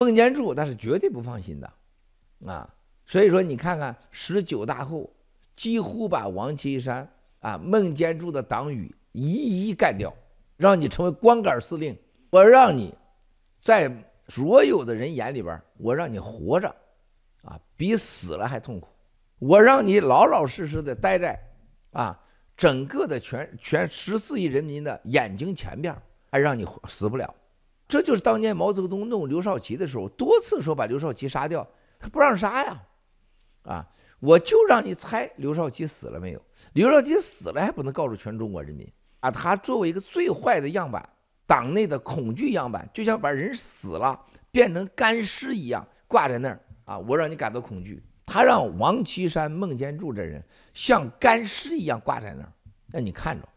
孟建柱，那是绝对不放心的啊，所以说你看看十九大后，几乎把王岐山啊、孟建柱的党羽一一干掉，让你成为光杆司令。我让你在所有的人眼里边，我让你活着啊，比死了还痛苦。我让你老老实实的待在啊，整个的全全十四亿人民的眼睛前边，还让你死不了。这就是当年毛泽东弄刘少奇的时候，多次说把刘少奇杀掉，他不让杀呀，啊，我就让你猜刘少奇死了没有？刘少奇死了还不能告诉全中国人民，啊？他作为一个最坏的样板，党内的恐惧样板，就像把人死了变成干尸一样挂在那儿啊，我让你感到恐惧。他让王岐山、孟建柱这人像干尸一样挂在那儿，那你看着。